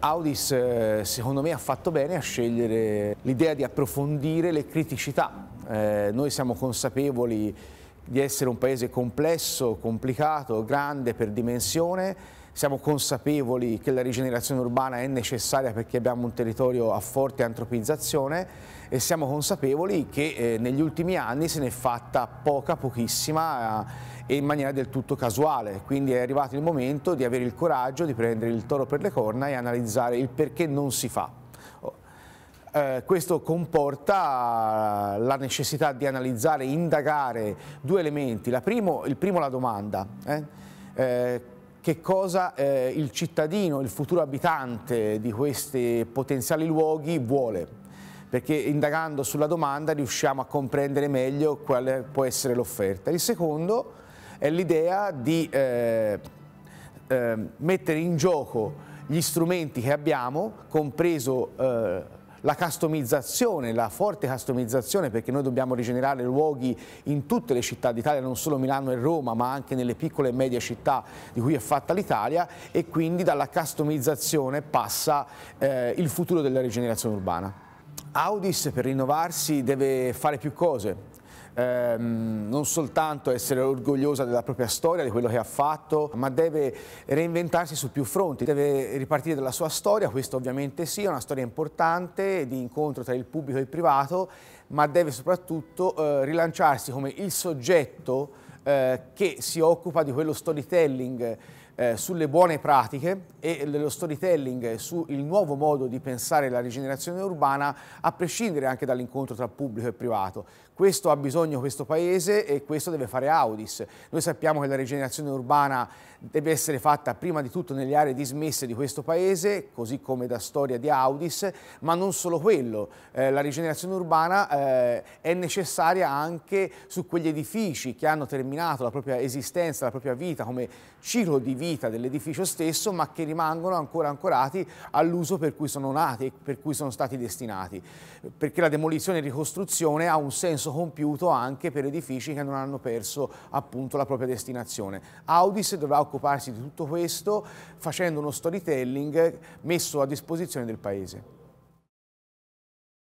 Audis eh, secondo me ha fatto bene a scegliere l'idea di approfondire le criticità. Eh, noi siamo consapevoli di essere un paese complesso, complicato, grande per dimensione siamo consapevoli che la rigenerazione urbana è necessaria perché abbiamo un territorio a forte antropizzazione e siamo consapevoli che eh, negli ultimi anni se n'è fatta poca, pochissima eh, e in maniera del tutto casuale. Quindi è arrivato il momento di avere il coraggio di prendere il toro per le corna e analizzare il perché non si fa. Oh, eh, questo comporta eh, la necessità di analizzare, indagare due elementi. La primo, il primo la domanda. Eh? Eh, che cosa eh, il cittadino, il futuro abitante di questi potenziali luoghi vuole perché indagando sulla domanda riusciamo a comprendere meglio quale può essere l'offerta. Il secondo è l'idea di eh, eh, mettere in gioco gli strumenti che abbiamo, compreso eh, la customizzazione, la forte customizzazione perché noi dobbiamo rigenerare luoghi in tutte le città d'Italia, non solo Milano e Roma ma anche nelle piccole e medie città di cui è fatta l'Italia e quindi dalla customizzazione passa eh, il futuro della rigenerazione urbana. Audis per rinnovarsi deve fare più cose, ehm, non soltanto essere orgogliosa della propria storia, di quello che ha fatto, ma deve reinventarsi su più fronti, deve ripartire dalla sua storia, questo ovviamente sì, è una storia importante di incontro tra il pubblico e il privato, ma deve soprattutto eh, rilanciarsi come il soggetto eh, che si occupa di quello storytelling eh, sulle buone pratiche e lo storytelling sul nuovo modo di pensare la rigenerazione urbana a prescindere anche dall'incontro tra pubblico e privato. Questo ha bisogno questo paese e questo deve fare Audis. Noi sappiamo che la rigenerazione urbana deve essere fatta prima di tutto nelle aree dismesse di questo paese, così come da storia di Audis, ma non solo quello. Eh, la rigenerazione urbana eh, è necessaria anche su quegli edifici che hanno terminato la propria esistenza, la propria vita come ciclo di vita vita dell'edificio stesso, ma che rimangono ancora ancorati all'uso per cui sono nati e per cui sono stati destinati. Perché la demolizione e ricostruzione ha un senso compiuto anche per edifici che non hanno perso appunto la propria destinazione. Audis dovrà occuparsi di tutto questo facendo uno storytelling messo a disposizione del Paese.